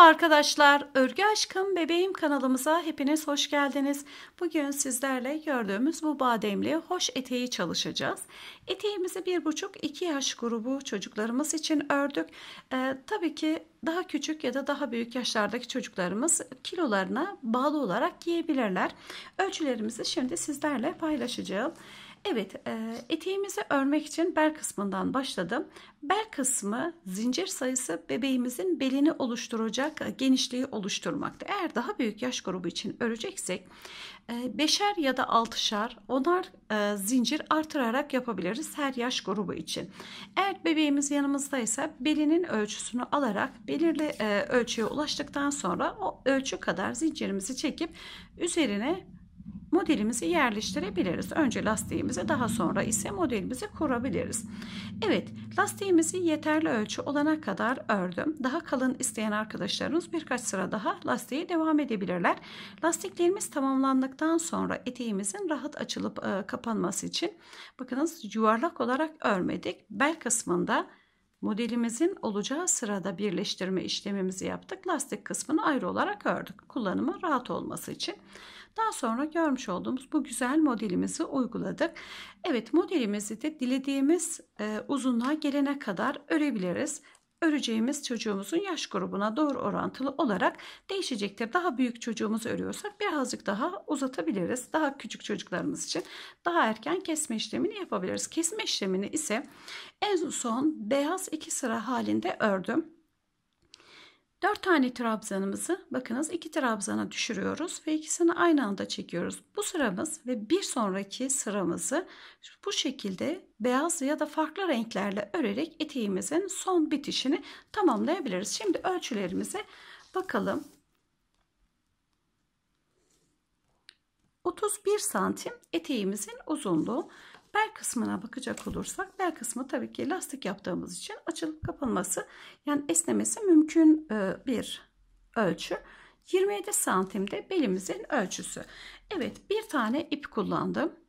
Merhaba arkadaşlar, Örgü Aşkım Bebeğim kanalımıza hepiniz hoş geldiniz. Bugün sizlerle gördüğümüz bu bademli hoş eteği çalışacağız. Eteğimizi 1,5-2 yaş grubu çocuklarımız için ördük. Ee, tabii ki daha küçük ya da daha büyük yaşlardaki çocuklarımız kilolarına bağlı olarak giyebilirler. Ölçülerimizi şimdi sizlerle paylaşacağım. Evet e, eteğimizi örmek için bel kısmından başladım. Bel kısmı zincir sayısı bebeğimizin belini oluşturacak genişliği oluşturmakta. Eğer daha büyük yaş grubu için öreceksek e, beşer ya da altışar onar e, zincir artırarak yapabiliriz her yaş grubu için. Eğer bebeğimiz yanımızdaysa belinin ölçüsünü alarak belirli ölçüye ulaştıktan sonra o ölçü kadar zincirimizi çekip üzerine modelimizi yerleştirebiliriz. Önce lastiğimizi daha sonra ise modelimizi kurabiliriz. Evet lastiğimizi yeterli ölçü olana kadar ördüm. Daha kalın isteyen arkadaşlarımız birkaç sıra daha lastiğe devam edebilirler. Lastiklerimiz tamamlandıktan sonra eteğimizin rahat açılıp e, kapanması için bakınız yuvarlak olarak örmedik. Bel kısmında Modelimizin olacağı sırada birleştirme işlemimizi yaptık. Lastik kısmını ayrı olarak ördük. Kullanımı rahat olması için. Daha sonra görmüş olduğumuz bu güzel modelimizi uyguladık. Evet modelimizi de dilediğimiz e, uzunluğa gelene kadar örebiliriz öreceğimiz çocuğumuzun yaş grubuna doğru orantılı olarak değişecektir. Daha büyük çocuğumuzu örüyorsak birazcık daha uzatabiliriz. Daha küçük çocuklarımız için daha erken kesme işlemini yapabiliriz. Kesme işlemini ise en son beyaz iki sıra halinde ördüm. 4 tane trabzanımızı bakınız 2 trabzana düşürüyoruz ve ikisini aynı anda çekiyoruz. Bu sıramız ve bir sonraki sıramızı bu şekilde beyaz ya da farklı renklerle örerek eteğimizin son bitişini tamamlayabiliriz. Şimdi ölçülerimize bakalım. 31 santim eteğimizin uzunluğu. Bel kısmına bakacak olursak bel kısmı tabii ki lastik yaptığımız için açılıp kapanması yani esnemesi mümkün e, bir ölçü. 27 santimde belimizin ölçüsü. Evet bir tane ip kullandım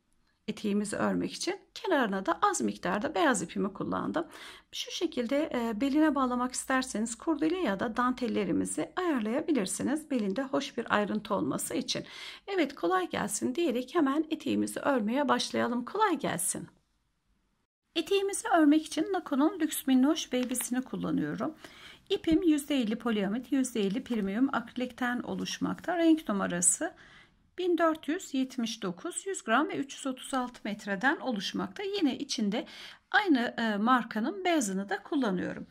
eteğimizi örmek için kenarına da az miktarda beyaz ipimi kullandım. Şu şekilde e, beline bağlamak isterseniz kurdele ya da dantellerimizi ayarlayabilirsiniz. Belinde hoş bir ayrıntı olması için. Evet kolay gelsin diyerek hemen eteğimizi örmeye başlayalım. Kolay gelsin. Eteğimizi örmek için Nako'nun Lüks Minnoş Baby'sini kullanıyorum. İpim %50 poliamit, %50 premium akrilikten oluşmakta. Renk numarası 1479 100 gram ve 336 metreden oluşmakta. Yine içinde aynı e, markanın beyazını da kullanıyorum.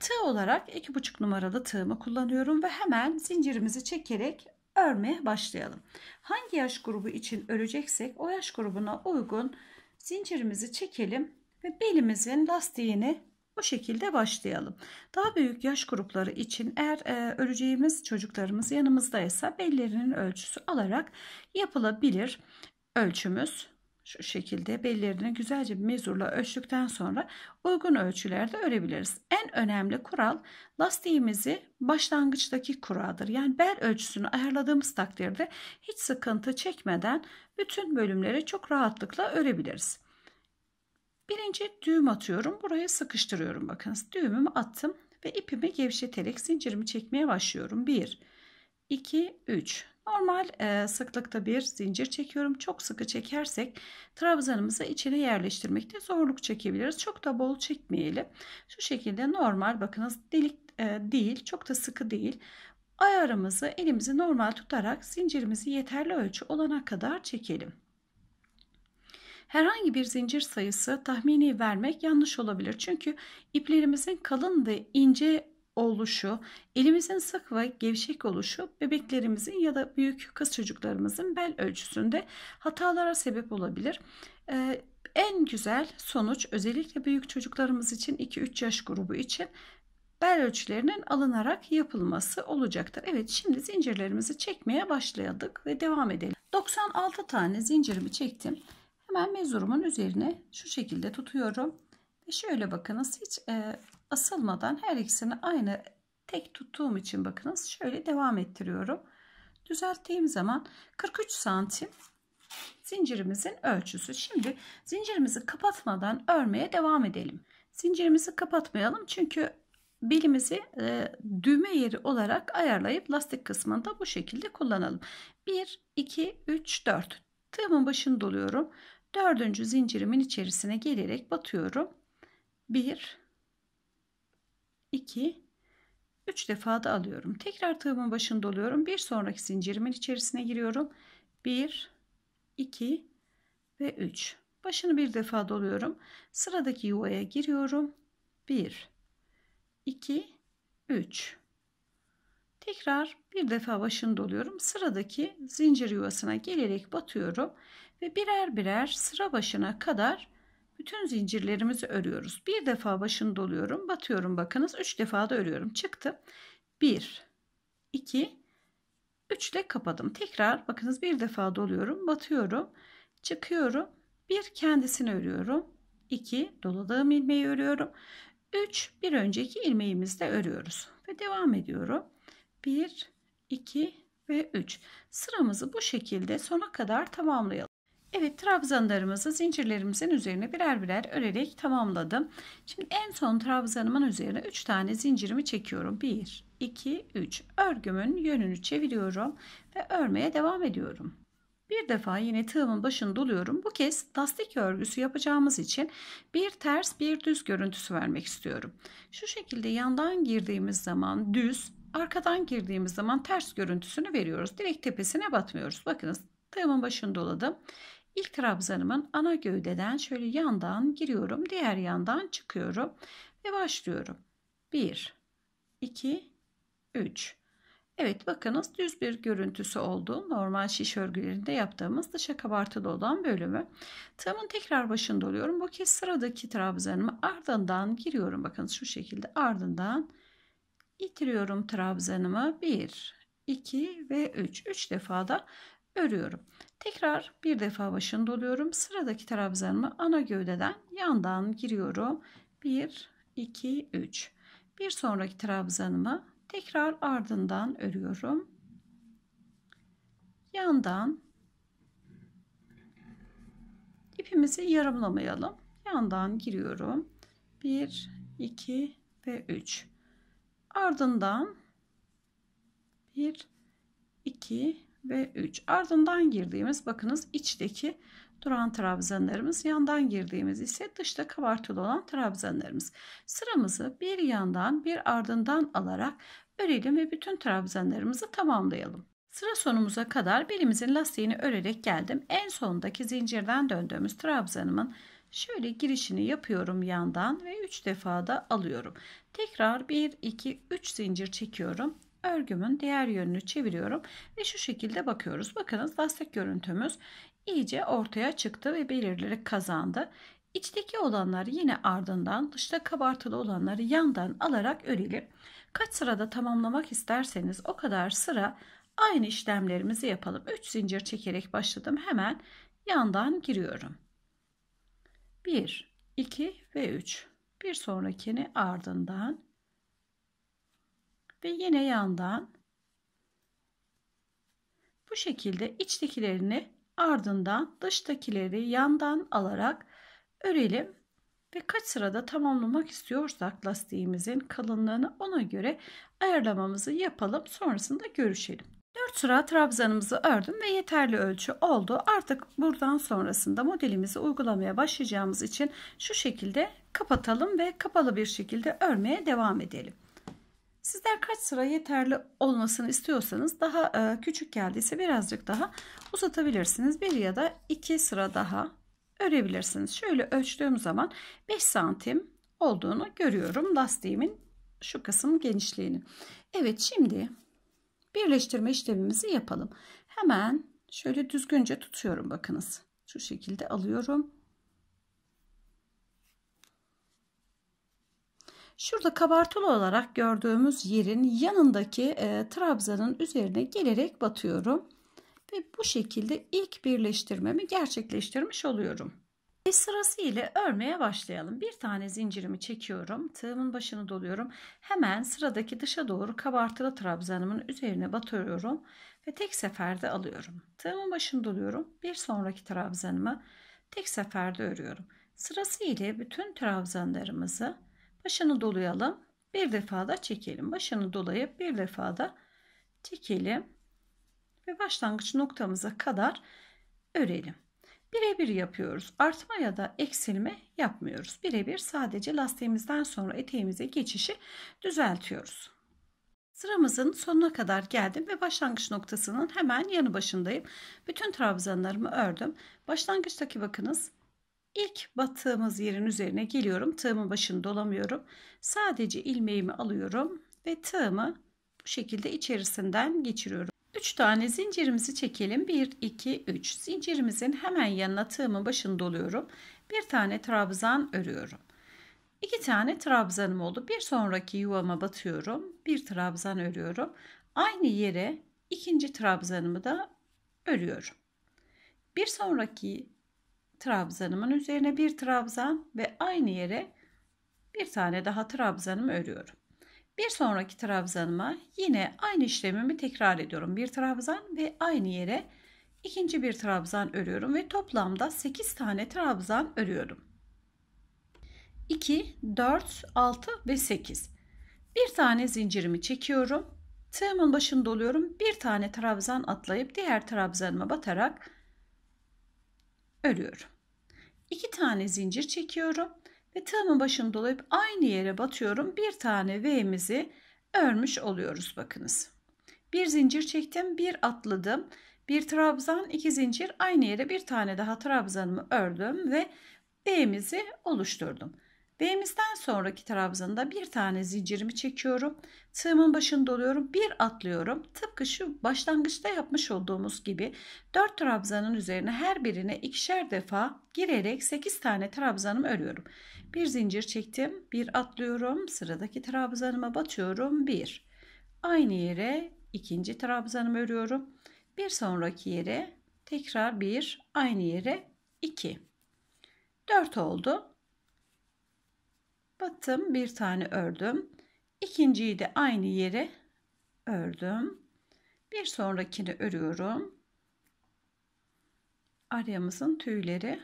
Tığ olarak 2,5 numaralı tığımı kullanıyorum ve hemen zincirimizi çekerek örmeye başlayalım. Hangi yaş grubu için öreceksek o yaş grubuna uygun zincirimizi çekelim ve belimizin lastiğini bu şekilde başlayalım. Daha büyük yaş grupları için eğer e, öreceğimiz çocuklarımız yanımızdaysa bellerinin ölçüsü alarak yapılabilir ölçümüz. Şu şekilde bellerini güzelce bir mezurla ölçtükten sonra uygun ölçülerde örebiliriz. En önemli kural lastiğimizi başlangıçtaki kuradır. Yani bel ölçüsünü ayarladığımız takdirde hiç sıkıntı çekmeden bütün bölümleri çok rahatlıkla örebiliriz. Birinci düğüm atıyorum. Buraya sıkıştırıyorum. Bakınız düğümümü attım ve ipimi gevşeterek zincirimi çekmeye başlıyorum. 1, 2, 3. Normal e, sıklıkta bir zincir çekiyorum. Çok sıkı çekersek trabzanımızı içine yerleştirmekte zorluk çekebiliriz. Çok da bol çekmeyelim. Şu şekilde normal bakınız delik e, değil çok da sıkı değil. Ayarımızı elimizi normal tutarak zincirimizi yeterli ölçü olana kadar çekelim. Herhangi bir zincir sayısı tahmini vermek yanlış olabilir. Çünkü iplerimizin kalın ve ince oluşu, elimizin sık ve gevşek oluşu bebeklerimizin ya da büyük kız çocuklarımızın bel ölçüsünde hatalara sebep olabilir. Ee, en güzel sonuç özellikle büyük çocuklarımız için 2-3 yaş grubu için bel ölçülerinin alınarak yapılması olacaktır. Evet şimdi zincirlerimizi çekmeye başladık ve devam edelim. 96 tane zincirimi çektim. Hemen mezurumun üzerine şu şekilde tutuyorum. Ve şöyle bakınız hiç e, asılmadan her ikisini aynı tek tuttuğum için bakınız şöyle devam ettiriyorum. Düzelttiğim zaman 43 santim zincirimizin ölçüsü. Şimdi zincirimizi kapatmadan örmeye devam edelim. Zincirimizi kapatmayalım çünkü belimizi e, düğme yeri olarak ayarlayıp lastik kısmını da bu şekilde kullanalım. 1, 2, 3, 4. Tığımın başını doluyorum dördüncü zincirimin içerisine gelerek batıyorum. 1 2 3 defa da alıyorum. Tekrar tığımın başında oluyorum. Bir sonraki zincirimin içerisine giriyorum. 1 2 ve 3. Başını bir defa doluyorum. Sıradaki yuvaya giriyorum. 1 2 3 Tekrar bir defa başını doluyorum. Sıradaki zincir yuvasına gelerek batıyorum ve birer birer sıra başına kadar bütün zincirlerimizi örüyoruz. Bir defa başını doluyorum, batıyorum bakınız. Üç defa da örüyorum. Çıktı. Bir, iki, üçle kapadım. Tekrar bakınız bir defa doluyorum, batıyorum, çıkıyorum. Bir kendisini örüyorum. iki doladığım ilmeği örüyorum. Üç bir önceki ilmeğimizde örüyoruz. Ve devam ediyorum. Bir, iki ve üç. Sıramızı bu şekilde sona kadar tamamlayalım. Evet trabzanlarımızı zincirlerimizin üzerine birer birer örerek tamamladım. Şimdi en son trabzanımın üzerine 3 tane zincirimi çekiyorum. 1, 2, 3. Örgümün yönünü çeviriyorum ve örmeye devam ediyorum. Bir defa yine tığımın başını doluyorum. Bu kez lastik örgüsü yapacağımız için bir ters bir düz görüntüsü vermek istiyorum. Şu şekilde yandan girdiğimiz zaman düz, arkadan girdiğimiz zaman ters görüntüsünü veriyoruz. Direkt tepesine batmıyoruz. Bakınız tığımın başını doladım. İlk trabzanımın ana gövdeden şöyle yandan giriyorum. Diğer yandan çıkıyorum. Ve başlıyorum. 1, 2, 3. Evet bakınız düz bir görüntüsü oldu. Normal şiş örgülerinde yaptığımız dışa kabartılı olan bölümü. Tığımın tekrar başında oluyorum. Bu kez sıradaki trabzanımı ardından giriyorum. Bakın şu şekilde ardından itiriyorum trabzanımı. 1, 2 ve 3. 3 defa da örüyorum. Tekrar bir defa başını doluyorum. Sıradaki trabzanımı ana gövdeden yandan giriyorum. 1, 2, 3. Bir sonraki trabzanımı tekrar ardından örüyorum. Yandan ipimizi yarımlamayalım. Yandan giriyorum. 1, 2 ve 3. Ardından 1, 2 ve 3. Ardından girdiğimiz bakınız içteki duran trabzanlarımız, yandan girdiğimiz ise dışta kabartılı olan trabzanlarımız. Sıramızı bir yandan bir ardından alarak örelim ve bütün trabzanlarımızı tamamlayalım. Sıra sonumuza kadar birimizin lastiğini örerek geldim. En sondaki zincirden döndüğümüz trabzanımın şöyle girişini yapıyorum yandan ve 3 defa da alıyorum. Tekrar 1 2 3 zincir çekiyorum örgümün diğer yönünü çeviriyorum ve şu şekilde bakıyoruz. Bakınız lastik görüntümüz iyice ortaya çıktı ve belirlilik kazandı. İçteki olanları yine ardından, dışta kabartılı olanları yandan alarak örelim. Kaç sırada tamamlamak isterseniz o kadar sıra aynı işlemlerimizi yapalım. 3 zincir çekerek başladım. Hemen yandan giriyorum. 1, 2 ve 3. Bir sonrakini ardından ve yine yandan bu şekilde içtekilerini ardından dıştakileri yandan alarak örelim ve kaç sırada tamamlamak istiyorsak lastiğimizin kalınlığını ona göre ayarlamamızı yapalım. Sonrasında görüşelim. 4 sıra trabzanımızı ördüm ve yeterli ölçü oldu. Artık buradan sonrasında modelimizi uygulamaya başlayacağımız için şu şekilde kapatalım ve kapalı bir şekilde örmeye devam edelim. Sizler kaç sıra yeterli olmasını istiyorsanız daha e, küçük geldiyse birazcık daha uzatabilirsiniz. Bir ya da iki sıra daha örebilirsiniz. Şöyle ölçtüğüm zaman 5 santim olduğunu görüyorum lastiğimin şu kısım genişliğini. Evet şimdi birleştirme işlemimizi yapalım. Hemen şöyle düzgünce tutuyorum bakınız. Şu şekilde alıyorum Şurada kabartılı olarak gördüğümüz yerin yanındaki e, trabzanın üzerine gelerek batıyorum. Ve bu şekilde ilk birleştirmemi gerçekleştirmiş oluyorum. Ve sırası ile örmeye başlayalım. Bir tane zincirimi çekiyorum. Tığımın başını doluyorum. Hemen sıradaki dışa doğru kabartılı trabzanımın üzerine batıyorum Ve tek seferde alıyorum. Tığımın başını doluyorum. Bir sonraki trabzanımı tek seferde örüyorum. Sırası ile bütün trabzanlarımızı Başını dolayalım. Bir defa da çekelim. Başını dolayıp bir defa da çekelim. Ve başlangıç noktamıza kadar örelim. Birebir yapıyoruz. Artma ya da eksilme yapmıyoruz. Birebir sadece lastiğimizden sonra eteğimize geçişi düzeltiyoruz. Sıramızın sonuna kadar geldim ve başlangıç noktasının hemen yanı başındayım. Bütün trabzanlarımı ördüm. Başlangıçtaki bakınız İlk battığımız yerin üzerine geliyorum. Tığımın başını dolamıyorum. Sadece ilmeğimi alıyorum ve tığımı bu şekilde içerisinden geçiriyorum. 3 tane zincirimizi çekelim. 1, 2, 3. Zincirimizin hemen yanına tığımın başını doluyorum. Bir tane trabzan örüyorum. 2 tane trabzanım oldu. Bir sonraki yuvama batıyorum. Bir trabzan örüyorum. Aynı yere ikinci trabzanımı da örüyorum. Bir sonraki trabzanımın üzerine bir trabzan ve aynı yere bir tane daha trabzanımı örüyorum. Bir sonraki trabzanıma yine aynı işlemimi tekrar ediyorum. Bir trabzan ve aynı yere ikinci bir trabzan örüyorum ve toplamda 8 tane trabzan örüyorum. 2, 4, 6 ve 8. Bir tane zincirimi çekiyorum. Tığımın başını doluyorum. Bir tane trabzan atlayıp diğer trabzanıma batarak örüyorum. İki tane zincir çekiyorum ve tığımın başını dolayıp aynı yere batıyorum. Bir tane V'mizi örmüş oluyoruz bakınız. Bir zincir çektim, bir atladım. Bir trabzan, iki zincir aynı yere bir tane daha trabzanımı ördüm ve V'mizi oluşturdum. B'mizden sonraki trabzanında bir tane zincirimi çekiyorum. Tığımın başını doluyorum. Bir atlıyorum. Tıpkı şu başlangıçta yapmış olduğumuz gibi 4 trabzanın üzerine her birine ikişer defa girerek 8 tane trabzanımı örüyorum. Bir zincir çektim. Bir atlıyorum. Sıradaki trabzanıma batıyorum. bir. Aynı yere ikinci trabzanımı örüyorum. Bir sonraki yere tekrar bir. Aynı yere iki. Dört oldu. Batım bir tane ördüm ikinciyi de aynı yere ördüm bir sonrakini örüyorum aryamızın tüyleri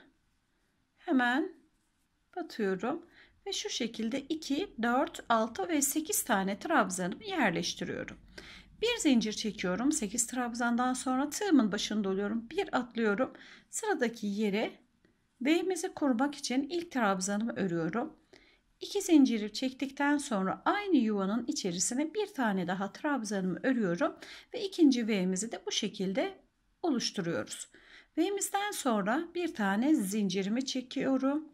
hemen batıyorum ve şu şekilde 2 4 6 ve 8 tane trabzanımı yerleştiriyorum bir zincir çekiyorum 8 trabzandan sonra tığımın başını doluyorum, bir atlıyorum sıradaki yere B'mizi kurmak için ilk trabzanımı örüyorum. İki zinciri çektikten sonra aynı yuvanın içerisine bir tane daha trabzanımı örüyorum ve ikinci V'mizi de bu şekilde oluşturuyoruz. V'mizden sonra bir tane zincirimi çekiyorum.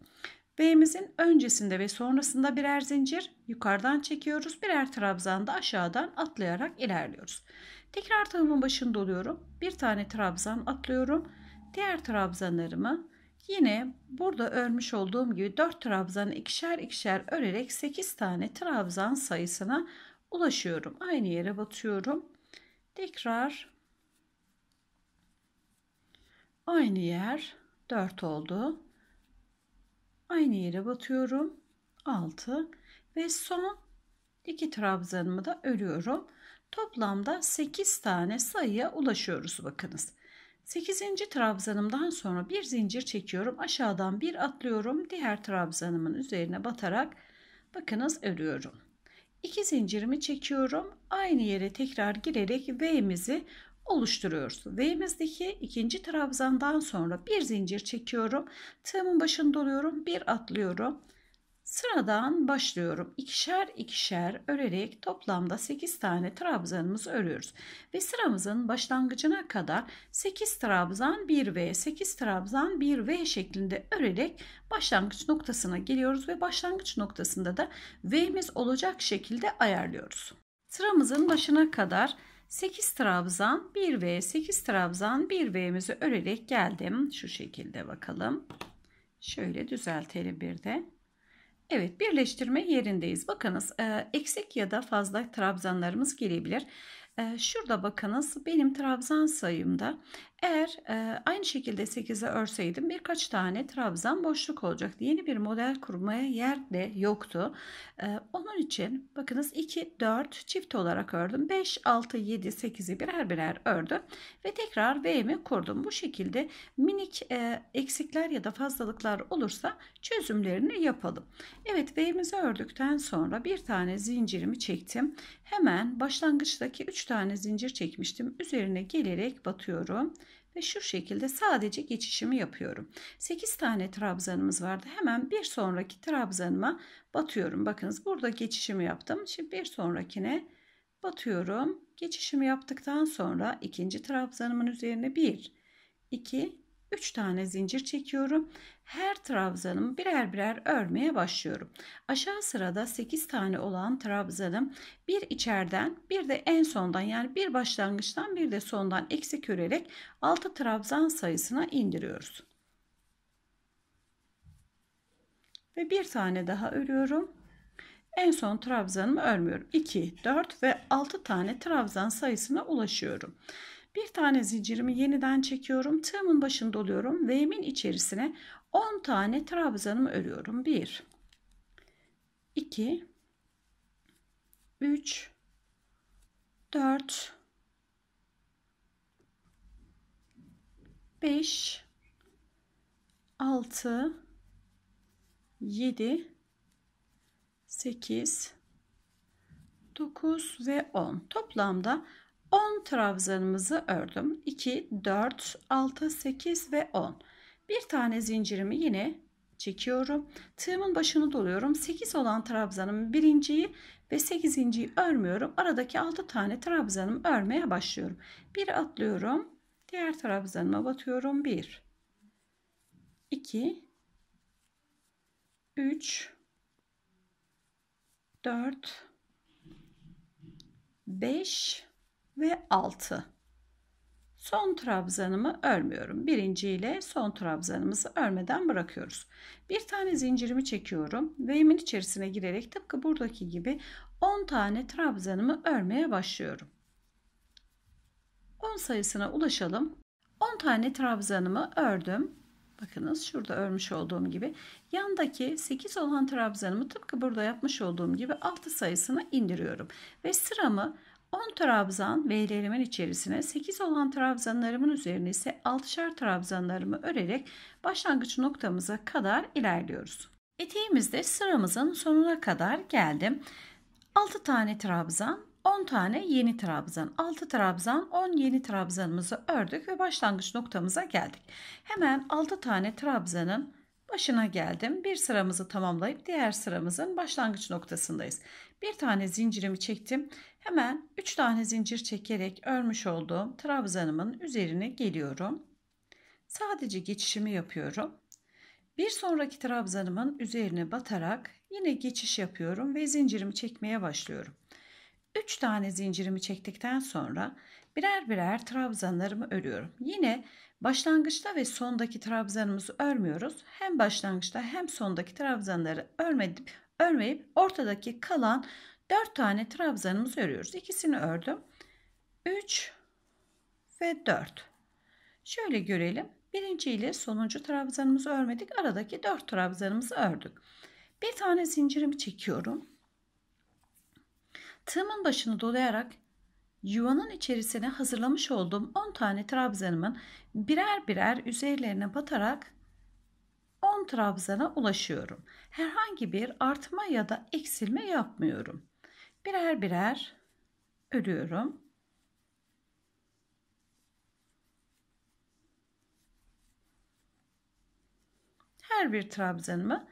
V'mizin öncesinde ve sonrasında birer zincir yukarıdan çekiyoruz. Birer trabzan da aşağıdan atlayarak ilerliyoruz. Tekrar tığımın başında oluyorum. Bir tane trabzan atlıyorum. Diğer trabzanlarımı Yine burada örmüş olduğum gibi 4 trabzan ikişer ikişer örerek 8 tane trabzan sayısına ulaşıyorum. Aynı yere batıyorum. Tekrar aynı yer 4 oldu. Aynı yere batıyorum. 6 ve son 2 trabzanımı da örüyorum. Toplamda 8 tane sayıya ulaşıyoruz bakınız. 8. trabzanımdan sonra bir zincir çekiyorum. Aşağıdan bir atlıyorum. Diğer trabzanımın üzerine batarak bakınız örüyorum. 2 zincirimi çekiyorum. Aynı yere tekrar girerek V'mizi oluşturuyoruz. V'mizdeki ikinci trabzandan sonra bir zincir çekiyorum. Tığımın başını doluyorum, Bir atlıyorum. Sıradan başlıyorum. İkişer ikişer örerek toplamda 8 tane trabzanımızı örüyoruz. Ve sıramızın başlangıcına kadar 8 trabzan 1V, 8 trabzan 1V şeklinde örerek başlangıç noktasına geliyoruz ve başlangıç noktasında da V'miz olacak şekilde ayarlıyoruz. Sıramızın başına kadar 8 trabzan 1V, 8 trabzan 1V'mizi örerek geldim. Şu şekilde bakalım. Şöyle düzeltelim bir de. Evet birleştirme yerindeyiz. Bakınız e, eksik ya da fazla trabzanlarımız gelebilir. E, şurada bakınız benim trabzan sayımda eğer e, aynı şekilde 8'e örseydim birkaç tane trabzan boşluk olacaktı. Yeni bir model kurmaya yer de yoktu. E, onun için bakınız 2, 4 çift olarak ördüm. 5, 6, 7, 8'i birer birer ördüm. Ve tekrar V'mi kurdum. Bu şekilde minik e, eksikler ya da fazlalıklar olursa çözümlerini yapalım. Evet V'mizi ördükten sonra bir tane zincirimi çektim. Hemen başlangıçtaki 3 tane zincir çekmiştim. Üzerine gelerek batıyorum ve şu şekilde sadece geçişimi yapıyorum. 8 tane trabzanımız vardı. Hemen bir sonraki trabzanıma batıyorum. Bakınız burada geçişimi yaptım. Şimdi bir sonrakine batıyorum. Geçişimi yaptıktan sonra ikinci trabzanımın üzerine 1, 2, 3 tane zincir çekiyorum. Her trabzanımı birer birer örmeye başlıyorum. Aşağı sırada 8 tane olan trabzanım bir içeriden bir de en sondan yani bir başlangıçtan bir de sondan eksik örerek 6 trabzan sayısına indiriyoruz. Ve bir tane daha örüyorum. En son trabzanımı örmüyorum. 2, 4 ve 6 tane trabzan sayısına ulaşıyorum. Bir tane zincirimi yeniden çekiyorum. Tığımın başını doluyorum. V'min içerisine 10 tane trabzanımı örüyorum. 1 2 3 4 5 6 7 8 9 ve 10 toplamda 10 trabzanımızı ördüm. 2, 4, 6, 8 ve 10. Bir tane zincirimi yine çekiyorum. Tığımın başını doluyorum. 8 olan trabzanımın birinciyi ve 8. örmüyorum. Aradaki 6 tane trabzanımı örmeye başlıyorum. Bir atlıyorum. Diğer trabzanıma batıyorum. 1 2 3 4 5 ve 6. Son trabzanımı örmüyorum. Birinci ile son trabzanımızı örmeden bırakıyoruz. Bir tane zincirimi çekiyorum ve içerisine girerek tıpkı buradaki gibi 10 tane trabzanımı örmeye başlıyorum. 10 sayısına ulaşalım. 10 tane trabzanımı ördüm. Bakınız şurada örmüş olduğum gibi yandaki 8 olan trabzanımı tıpkı burada yapmış olduğum gibi 6 sayısına indiriyorum ve sıramı 10 trabzan ve V'lerimin içerisine 8 olan trabzanlarımın üzerine ise 6'şar trabzanlarımı örerek başlangıç noktamıza kadar ilerliyoruz. Eteğimizde sıramızın sonuna kadar geldim. 6 tane trabzan 10 tane yeni trabzan, 6 trabzan, 10 yeni trabzanımızı ördük ve başlangıç noktamıza geldik. Hemen 6 tane trabzanın başına geldim. Bir sıramızı tamamlayıp diğer sıramızın başlangıç noktasındayız. Bir tane zincirimi çektim. Hemen 3 tane zincir çekerek örmüş olduğum trabzanımın üzerine geliyorum. Sadece geçişimi yapıyorum. Bir sonraki trabzanımın üzerine batarak yine geçiş yapıyorum ve zincirimi çekmeye başlıyorum. 3 tane zincirimi çektikten sonra Birer birer trabzanlarımı örüyorum. Yine başlangıçta ve sondaki trabzanımızı örmüyoruz. Hem başlangıçta hem sondaki trabzanları örmedip, örmeyip ortadaki kalan 4 tane trabzanımızı örüyoruz. İkisini ördüm. 3 ve 4. Şöyle görelim. Birinci ile sonuncu trabzanımızı örmedik. Aradaki 4 trabzanımızı ördük. Bir tane zincirimi çekiyorum. Tığımın başını dolayarak Yuvanın içerisine hazırlamış olduğum 10 tane trabzanımın birer birer üzerlerine batarak 10 trabzana ulaşıyorum. Herhangi bir artma ya da eksilme yapmıyorum. Birer birer örüyorum. Her bir trabzanımı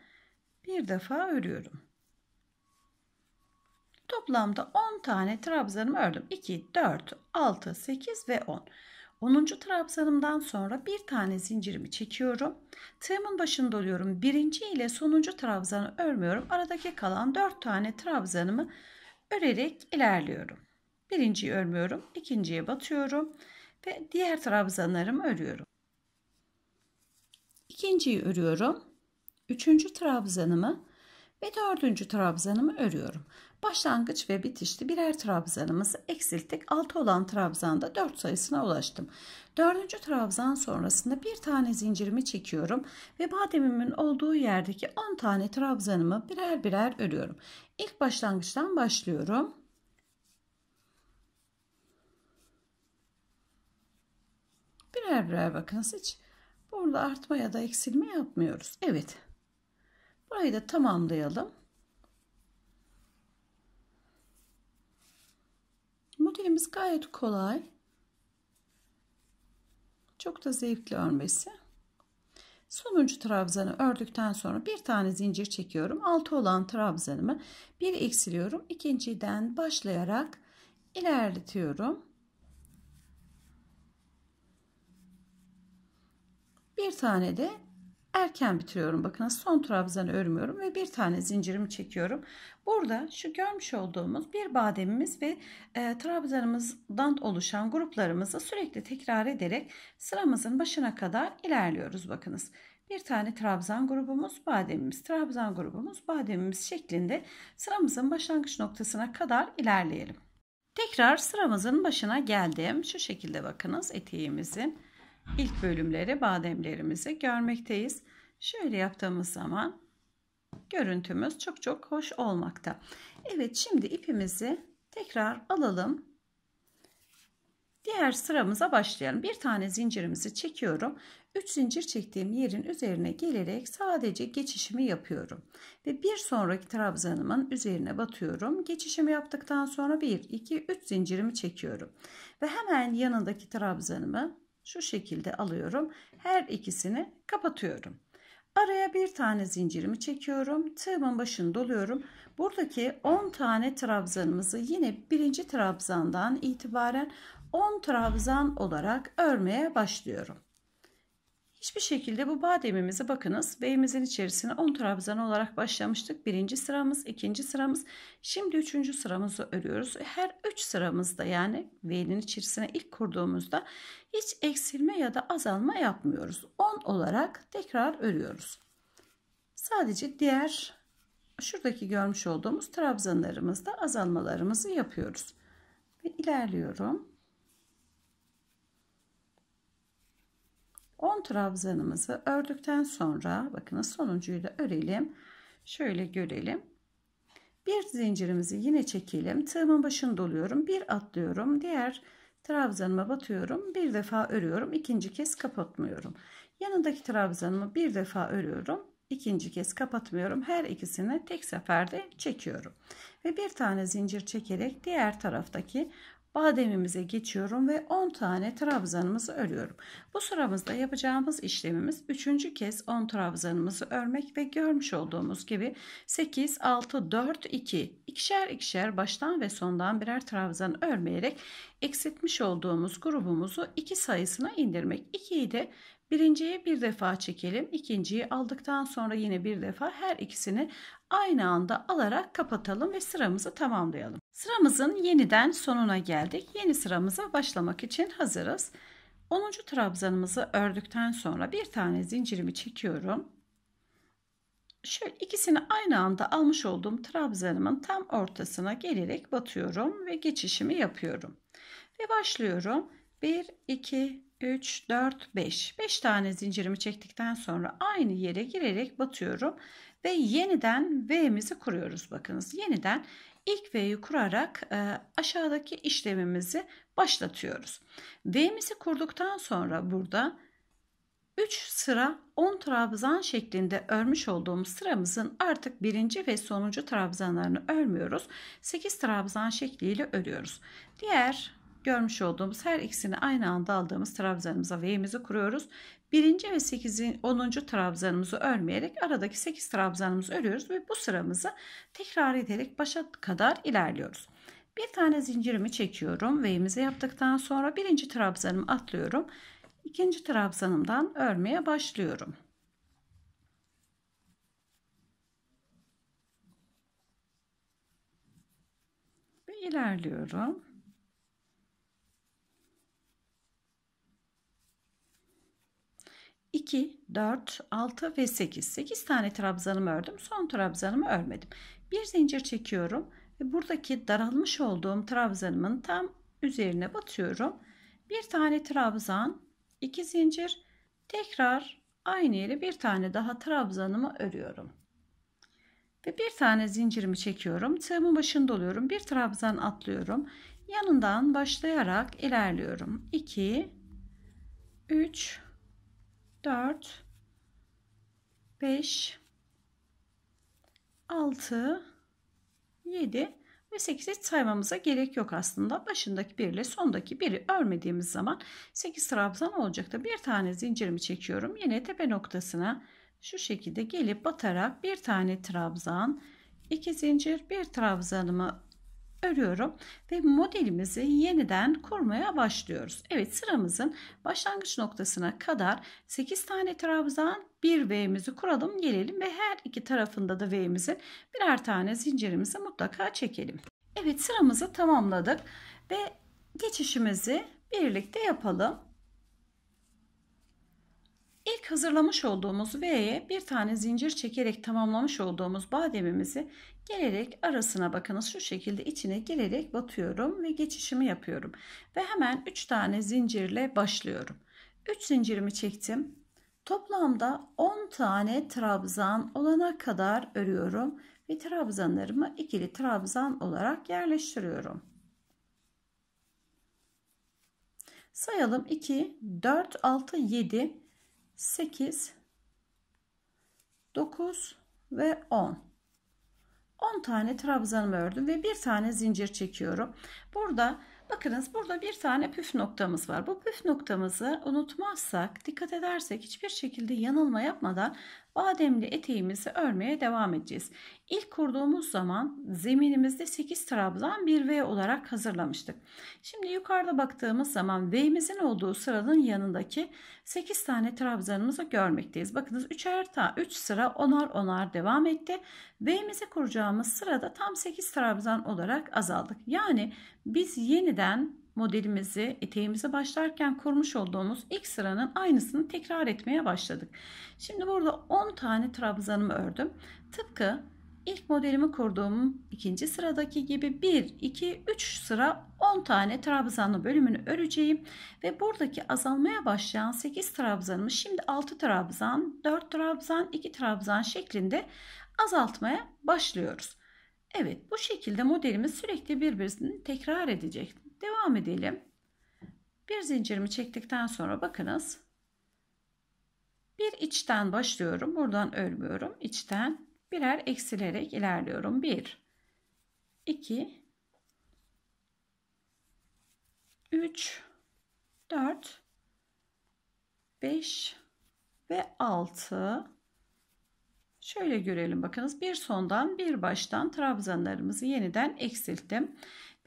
bir defa örüyorum. Toplamda 10 tane trabzanımı ördüm. 2, 4, 6, 8 ve 10. 10. trabzanımdan sonra bir tane zincirimi çekiyorum. Tığımın başını doluyorum. Birinci ile sonuncu trabzanı örmüyorum. Aradaki kalan 4 tane trabzanımı örerek ilerliyorum. Birinciyi örmüyorum. ikinciye batıyorum. Ve diğer trabzanlarımı örüyorum. İkinciyi örüyorum. Üçüncü trabzanımı ve dördüncü trabzanımı örüyorum. Başlangıç ve bitişli birer trabzanımızı eksilttik. 6 olan trabzanda 4 sayısına ulaştım. 4. trabzan sonrasında bir tane zincirimi çekiyorum ve bademimin olduğu yerdeki 10 tane trabzanımı birer birer örüyorum. İlk başlangıçtan başlıyorum. Birer birer bakın hiç burada artma ya da eksilme yapmıyoruz. Evet. Burayı da tamamlayalım. Modelimiz gayet kolay. Çok da zevkli örmesi. Sonuncu trabzanı ördükten sonra bir tane zincir çekiyorum. Altı olan trabzanımı bir eksiliyorum. ikinciden başlayarak ilerletiyorum. Bir tane de erken bitiriyorum. Bakın son trabzanı örmüyorum ve bir tane zincirimi çekiyorum. Burada şu görmüş olduğumuz bir bademimiz ve e, trabzanımızdan oluşan gruplarımızı sürekli tekrar ederek sıramızın başına kadar ilerliyoruz. Bakınız bir tane trabzan grubumuz, bademimiz, trabzan grubumuz, bademimiz şeklinde sıramızın başlangıç noktasına kadar ilerleyelim. Tekrar sıramızın başına geldim. Şu şekilde bakınız eteğimizin ilk bölümleri bademlerimizi görmekteyiz. Şöyle yaptığımız zaman görüntümüz çok çok hoş olmakta. Evet şimdi ipimizi tekrar alalım. Diğer sıramıza başlayalım. Bir tane zincirimizi çekiyorum. 3 zincir çektiğim yerin üzerine gelerek sadece geçişimi yapıyorum. Ve bir sonraki trabzanımın üzerine batıyorum. Geçişimi yaptıktan sonra 1, 2, 3 zincirimi çekiyorum. Ve hemen yanındaki trabzanımı şu şekilde alıyorum. Her ikisini kapatıyorum. Araya bir tane zincirimi çekiyorum. Tığımın başını doluyorum. Buradaki 10 tane trabzanımızı yine birinci trabzandan itibaren 10 trabzan olarak örmeye başlıyorum. Hiçbir şekilde bu bademimizi bakınız beyimizin içerisine 10 trabzan olarak başlamıştık. Birinci sıramız, ikinci sıramız. Şimdi üçüncü sıramızı örüyoruz. E, her üç sıramızda yani V'nin içerisine ilk kurduğumuzda hiç eksilme ya da azalma yapmıyoruz. 10 olarak tekrar örüyoruz. Sadece diğer şuradaki görmüş olduğumuz trabzanlarımızda azalmalarımızı yapıyoruz. Ve ilerliyorum. 10 trabzanımızı ördükten sonra bakın sonuncuyu da örelim. Şöyle görelim. Bir zincirimizi yine çekelim. Tığımın başını doluyorum. Bir atlıyorum. Diğer trabzanıma batıyorum. Bir defa örüyorum. ikinci kez kapatmıyorum. Yanındaki trabzanımı bir defa örüyorum. ikinci kez kapatmıyorum. Her ikisini tek seferde çekiyorum. Ve bir tane zincir çekerek diğer taraftaki bademimize geçiyorum ve 10 tane trabzanımızı örüyorum. Bu sıramızda yapacağımız işlemimiz 3. kez 10 trabzanımızı örmek ve görmüş olduğumuz gibi 8, 6, 4, 2 ikişer ikişer baştan ve sondan birer trabzan örmeyerek eksiltmiş olduğumuz grubumuzu 2 sayısına indirmek. 2'yi de Birinciyi bir defa çekelim. ikinciyi aldıktan sonra yine bir defa her ikisini aynı anda alarak kapatalım ve sıramızı tamamlayalım. Sıramızın yeniden sonuna geldik. Yeni sıramıza başlamak için hazırız. 10. trabzanımızı ördükten sonra bir tane zincirimi çekiyorum. Şöyle ikisini aynı anda almış olduğum trabzanımın tam ortasına gelerek batıyorum ve geçişimi yapıyorum. Ve başlıyorum. 1 2 3, 4, 5. 5 tane zincirimi çektikten sonra aynı yere girerek batıyorum ve yeniden V'mizi kuruyoruz. Bakınız yeniden ilk V'yi kurarak e, aşağıdaki işlemimizi başlatıyoruz. V'mizi kurduktan sonra burada 3 sıra 10 trabzan şeklinde örmüş olduğumuz sıramızın artık birinci ve sonuncu trabzanlarını örmüyoruz. 8 trabzan şekliyle örüyoruz. Diğer görmüş olduğumuz her ikisini aynı anda aldığımız trabzanımıza V'mizi kuruyoruz. Birinci ve 8. 10. trabzanımızı örmeyerek aradaki 8 trabzanımızı örüyoruz ve bu sıramızı tekrar ederek başa kadar ilerliyoruz. Bir tane zincirimi çekiyorum. V'imizi yaptıktan sonra birinci trabzanımı atlıyorum. İkinci trabzanımdan örmeye başlıyorum. Ve ilerliyorum. 2, 4, 6 ve 8. 8 tane trabzanımı ördüm. Son trabzanımı örmedim. Bir zincir çekiyorum ve buradaki daralmış olduğum trabzanımın tam üzerine batıyorum. Bir tane trabzan, iki zincir, tekrar aynı yere bir tane daha trabzanımı örüyorum. Ve bir tane zincirimi çekiyorum. Tığımın başında oluyorum. Bir trabzan atlıyorum. Yanından başlayarak ilerliyorum. 2 3 4 5 6 7 ve 8'i saymamıza gerek yok aslında. Başındaki 1 ile sondaki biri örmediğimiz zaman 8 trabzan olacaktı. Bir tane zincirimi çekiyorum. Yine tepe noktasına şu şekilde gelip batarak bir tane trabzan, iki zincir, bir trabzanımı örüyorum ve modelimizi yeniden kurmaya başlıyoruz. Evet sıramızın başlangıç noktasına kadar 8 tane trabzan bir V'mizi kuralım gelelim ve her iki tarafında da V'mizin birer tane zincirimizi mutlaka çekelim. Evet sıramızı tamamladık ve geçişimizi birlikte yapalım. İlk hazırlamış olduğumuz V'ye bir tane zincir çekerek tamamlamış olduğumuz bademimizi Gelerek arasına bakınız şu şekilde içine gelerek batıyorum ve geçişimi yapıyorum. Ve hemen 3 tane zincirle başlıyorum. 3 zincirimi çektim. Toplamda 10 tane trabzan olana kadar örüyorum ve trabzanlarımı ikili trabzan olarak yerleştiriyorum. Sayalım 2, 4, 6, 7, 8, 9 ve 10. 10 tane trabzanımı ördüm ve bir tane zincir çekiyorum. Burada bakınız burada bir tane püf noktamız var. Bu püf noktamızı unutmazsak, dikkat edersek hiçbir şekilde yanılma yapmadan bademli eteğimizi örmeye devam edeceğiz. İlk kurduğumuz zaman zeminimizde 8 trabzan bir V olarak hazırlamıştık. Şimdi yukarıda baktığımız zaman V'mizin olduğu sıranın yanındaki 8 tane trabzanımızı görmekteyiz. Bakınız 3'er ta 3 sıra onar onar devam etti. V'mizi kuracağımız sırada tam 8 trabzan olarak azaldık. Yani biz yeniden modelimizi eteğimize başlarken kurmuş olduğumuz ilk sıranın aynısını tekrar etmeye başladık. Şimdi burada 10 tane trabzanımı ördüm. Tıpkı ilk modelimi kurduğum ikinci sıradaki gibi 1, 2, 3 sıra 10 tane trabzanlı bölümünü öreceğim. Ve buradaki azalmaya başlayan 8 trabzanımı şimdi 6 trabzan, 4 trabzan, 2 trabzan şeklinde azaltmaya başlıyoruz. Evet bu şekilde modelimiz sürekli birbirini tekrar edecektir. Devam edelim. Bir zincirimi çektikten sonra bakınız. Bir içten başlıyorum. Buradan örmüyorum. İçten birer eksilerek ilerliyorum. 1 2 3 4 5 ve 6 Şöyle görelim bakınız bir sondan bir baştan trabzanlarımızı yeniden eksilttim.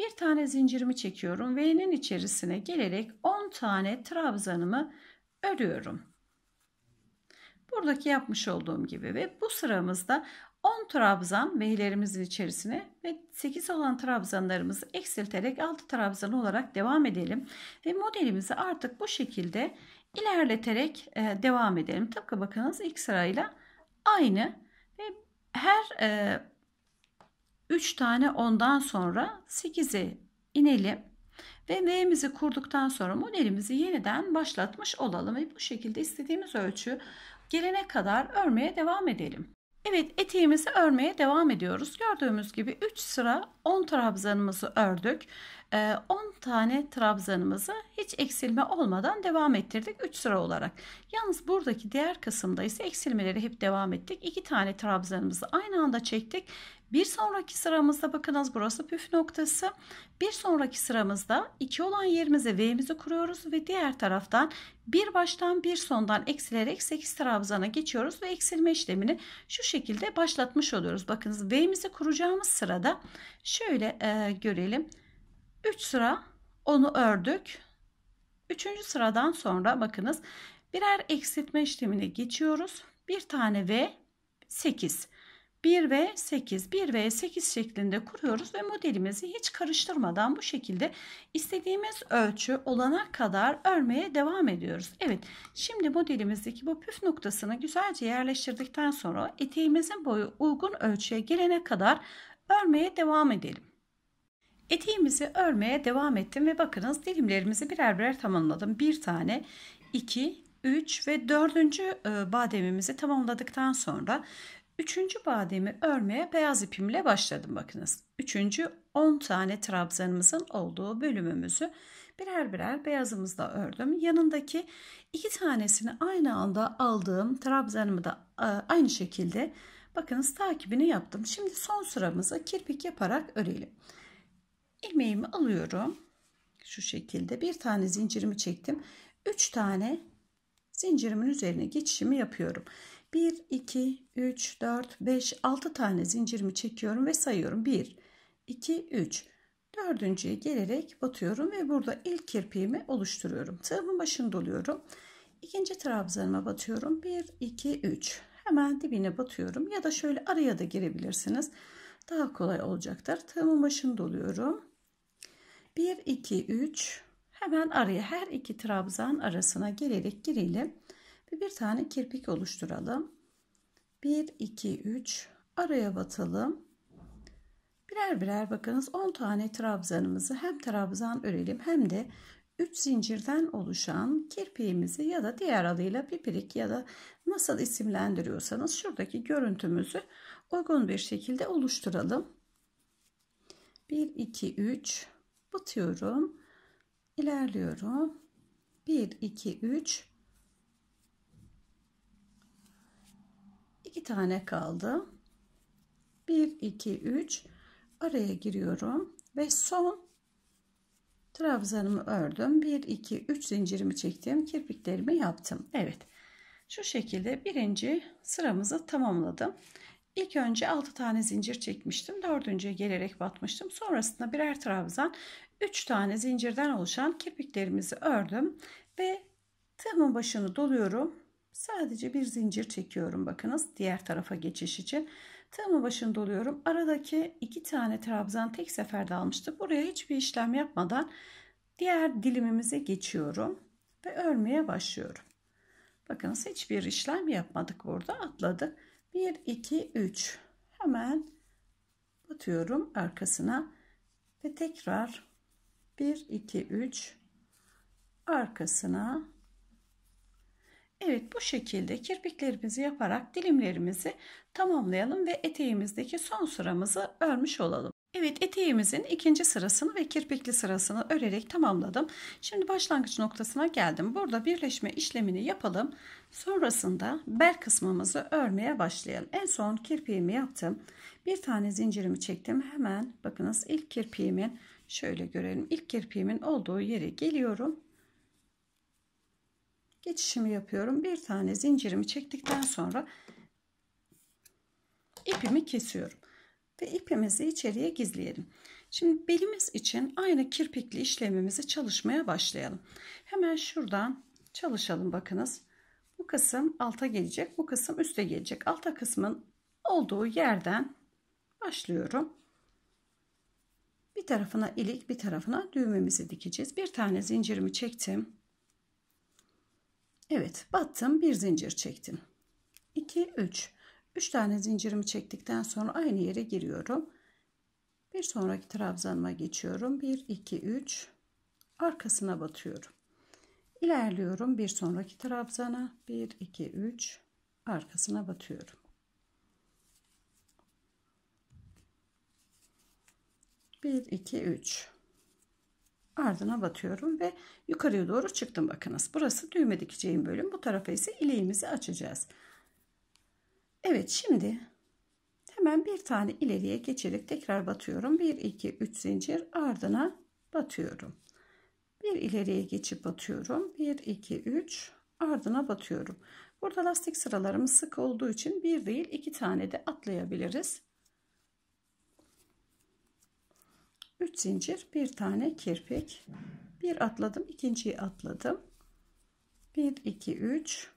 Bir tane zincirimi çekiyorum. V'nin içerisine gelerek 10 tane trabzanımı örüyorum. Buradaki yapmış olduğum gibi ve bu sıramızda 10 trabzan V'lerimizin içerisine ve 8 olan trabzanlarımızı eksilterek 6 trabzan olarak devam edelim. Ve modelimizi artık bu şekilde ilerleterek e, devam edelim. Tıpkı bakınız ilk sırayla aynı ve her e, 3 tane ondan sonra 8'i inelim ve V'mizi kurduktan sonra modelimizi yeniden başlatmış olalım ve bu şekilde istediğimiz ölçü gelene kadar örmeye devam edelim. Evet eteğimizi örmeye devam ediyoruz. Gördüğümüz gibi 3 sıra 10 trabzanımızı ördük. 10 ee, tane trabzanımızı hiç eksilme olmadan devam ettirdik 3 sıra olarak. Yalnız buradaki diğer kısımda ise eksilmeleri hep devam ettik. 2 tane trabzanımızı aynı anda çektik bir sonraki sıramızda bakınız burası püf noktası. Bir sonraki sıramızda 2 olan yerimize V'mizi kuruyoruz ve diğer taraftan bir baştan bir sondan eksilerek 8 trabzana geçiyoruz ve eksilme işlemini şu şekilde başlatmış oluyoruz. Bakınız V'mizi kuracağımız sırada şöyle e, görelim. 3 sıra onu ördük. 3. sıradan sonra bakınız birer eksiltme işlemine geçiyoruz. Bir tane V 8. 1 ve 8, 1 ve 8 şeklinde kuruyoruz ve modelimizi hiç karıştırmadan bu şekilde istediğimiz ölçü olana kadar örmeye devam ediyoruz. Evet, şimdi modelimizdeki bu püf noktasını güzelce yerleştirdikten sonra eteğimizin boyu uygun ölçüye gelene kadar örmeye devam edelim. Eteğimizi örmeye devam ettim ve bakınız dilimlerimizi birer birer tamamladım. Bir tane, iki, 3 ve 4. E, bademimizi tamamladıktan sonra Üçüncü bademi örmeye beyaz ipimle başladım bakınız. Üçüncü 10 tane trabzanımızın olduğu bölümümüzü birer birer beyazımızla ördüm. Yanındaki iki tanesini aynı anda aldığım trabzanımı da e, aynı şekilde bakınız takibini yaptım. Şimdi son sıramızı kirpik yaparak örelim. Ilmeğimi alıyorum. Şu şekilde bir tane zincirimi çektim. Üç tane zincirimin üzerine geçişimi yapıyorum. 1, 2, 3, 4, 5, 6 tane zincirimi çekiyorum ve sayıyorum. 1, 2, 3. Dördüncüye gelerek batıyorum ve burada ilk kirpiğimi oluşturuyorum. Tığımın başını doluyorum. İkinci trabzanıma batıyorum. 1, 2, 3. Hemen dibine batıyorum ya da şöyle araya da girebilirsiniz. Daha kolay olacaktır. Tığımın başını doluyorum. 1, 2, 3. Hemen araya her iki trabzan arasına gelerek girelim. Ve bir tane kirpik oluşturalım. 1, 2, 3 araya batalım. Birer birer bakınız 10 tane trabzanımızı hem trabzan örelim hem de 3 zincirden oluşan kirpiğimizi ya da diğer adıyla pipirik ya da nasıl isimlendiriyorsanız şuradaki görüntümüzü uygun bir şekilde oluşturalım. 1 2 3 batıyorum. ilerliyorum. 1 2 3 2 tane kaldı. 1 2 3 araya giriyorum ve son trabzanımı ördüm. 1 2 3 zincirimi çektim. Kirpiklerimi yaptım. Evet. Şu şekilde birinci sıramızı tamamladım. İlk önce 6 tane zincir çekmiştim. Dördüncüye gelerek batmıştım. Sonrasında birer trabzan 3 tane zincirden oluşan kirpiklerimizi ördüm ve tığımın başını doluyorum Sadece bir zincir çekiyorum bakınız diğer tarafa geçiş için. Tığımı başını doluyorum. Aradaki iki tane trabzan tek seferde almıştı. Buraya hiçbir işlem yapmadan diğer dilimimize geçiyorum ve örmeye başlıyorum. Bakınız hiçbir işlem yapmadık burada atladık. 1, 2, 3 hemen batıyorum arkasına ve tekrar 1, 2, 3 arkasına Evet bu şekilde kirpiklerimizi yaparak dilimlerimizi tamamlayalım ve eteğimizdeki son sıramızı örmüş olalım. Evet eteğimizin ikinci sırasını ve kirpikli sırasını örerek tamamladım. Şimdi başlangıç noktasına geldim. Burada birleşme işlemini yapalım. Sonrasında bel kısmımızı örmeye başlayalım. En son kirpiğimi yaptım. Bir tane zincirimi çektim. Hemen bakınız ilk kirpiğimin şöyle görelim. İlk kirpiğimin olduğu yere geliyorum geçişimi yapıyorum. Bir tane zincirimi çektikten sonra ipimi kesiyorum ve ipimizi içeriye gizleyelim. Şimdi belimiz için aynı kirpikli işlemimizi çalışmaya başlayalım. Hemen şuradan çalışalım bakınız. Bu kısım alta gelecek, bu kısım üste gelecek. Alta kısmın olduğu yerden başlıyorum. Bir tarafına ilik, bir tarafına düğmemizi dikeceğiz. Bir tane zincirimi çektim. Evet battım bir zincir çektim. 2 3 3 tane zincirimi çektikten sonra aynı yere giriyorum. Bir sonraki trabzanıma geçiyorum. 1 2 3 arkasına batıyorum. İlerliyorum bir sonraki trabzana 1 2 3 arkasına batıyorum. Bir, iki, üç ardına batıyorum ve yukarıya doğru çıktım bakınız. Burası düğme dikeceğim bölüm. Bu tarafa ise ileğimizi açacağız. Evet şimdi hemen bir tane ileriye geçerek tekrar batıyorum. 1 2 3 zincir ardına batıyorum. Bir ileriye geçip batıyorum. 1 2 3 ardına batıyorum. Burada lastik sıralarımız sık olduğu için bir değil iki tane de atlayabiliriz. 3 zincir bir tane kirpik bir atladım ikinciyi atladım 1 2 3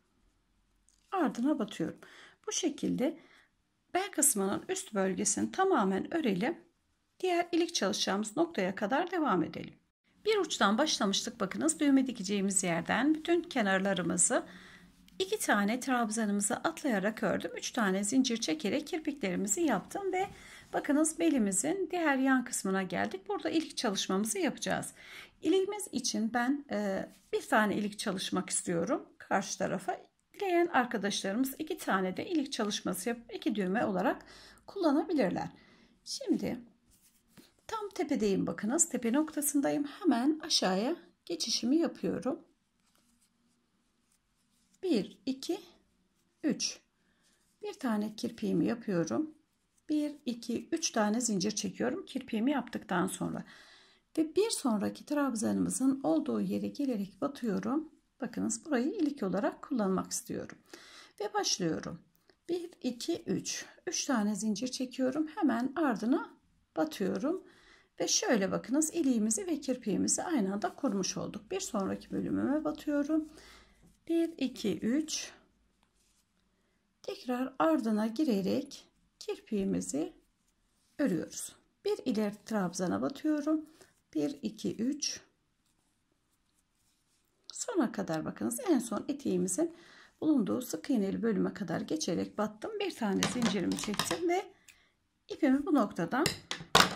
ardına batıyorum bu şekilde bel kısmının üst bölgesini tamamen örelim diğer ilik çalışacağımız noktaya kadar devam edelim bir uçtan başlamıştık bakınız düğme dikeceğimiz yerden bütün kenarlarımızı iki tane trabzanımızı atlayarak ördüm üç tane zincir çekerek kirpiklerimizi yaptım ve Bakınız belimizin diğer yan kısmına geldik. Burada ilik çalışmamızı yapacağız. İliğimiz için ben e, bir tane ilik çalışmak istiyorum. Karşı tarafa dileyen arkadaşlarımız iki tane de ilik çalışması yapıp iki düğme olarak kullanabilirler. Şimdi tam tepedeyim bakınız. Tepe noktasındayım. Hemen aşağıya geçişimi yapıyorum. 1, 2, 3. Bir tane kirpiğimi yapıyorum. 1, 2, 3 tane zincir çekiyorum kirpiğimi yaptıktan sonra. Ve bir sonraki trabzanımızın olduğu yere gelerek batıyorum. Bakınız burayı ilik olarak kullanmak istiyorum. Ve başlıyorum. 1, 2, 3. 3 tane zincir çekiyorum. Hemen ardına batıyorum. Ve şöyle bakınız iliğimizi ve kirpiğimizi aynı anda kurmuş olduk. Bir sonraki bölümüme batıyorum. 1, 2, 3. Tekrar ardına girerek kirpiğimizi örüyoruz. Bir ileri trabzana batıyorum. 1 2 3 sona kadar bakınız en son eteğimizin bulunduğu sık iğneli bölüme kadar geçerek battım. Bir tane zincirimi çektim ve ipimi bu noktadan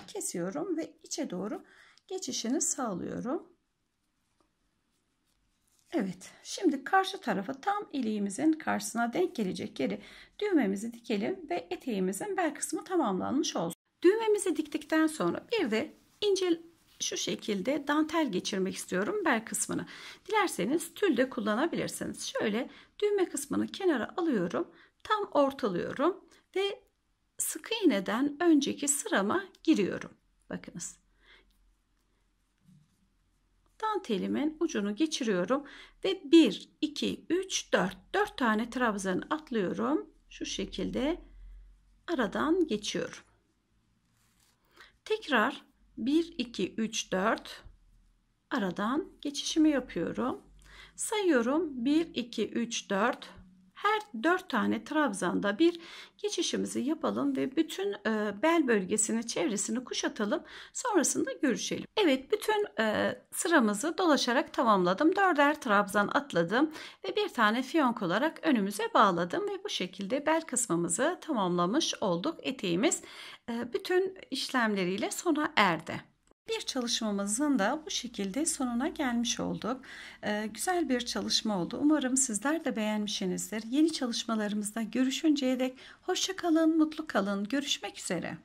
kesiyorum ve içe doğru geçişini sağlıyorum. Evet şimdi karşı tarafa tam iliğimizin karşısına denk gelecek yeri düğmemizi dikelim ve eteğimizin bel kısmı tamamlanmış olsun. Düğmemizi diktikten sonra bir de ince şu şekilde dantel geçirmek istiyorum bel kısmını. Dilerseniz tül de kullanabilirsiniz. Şöyle düğme kısmını kenara alıyorum. Tam ortalıyorum ve sık iğneden önceki sırama giriyorum. Bakınız dantelimin ucunu geçiriyorum ve 1 2 3 4 4 tane trabzanı atlıyorum şu şekilde aradan geçiyorum tekrar 1 2 3 4 aradan geçişimi yapıyorum sayıyorum 1 2 3 4 her dört tane trabzanda bir geçişimizi yapalım ve bütün e, bel bölgesini çevresini kuşatalım. Sonrasında görüşelim. Evet bütün e, sıramızı dolaşarak tamamladım. Dörder trabzan atladım ve bir tane fiyonk olarak önümüze bağladım ve bu şekilde bel kısmımızı tamamlamış olduk. Eteğimiz e, bütün işlemleriyle sona erdi. Bir çalışmamızın da bu şekilde sonuna gelmiş olduk. Ee, güzel bir çalışma oldu. Umarım sizler de beğenmişsinizdir. Yeni çalışmalarımızda görüşünceye dek hoşça kalın, mutlu kalın. Görüşmek üzere.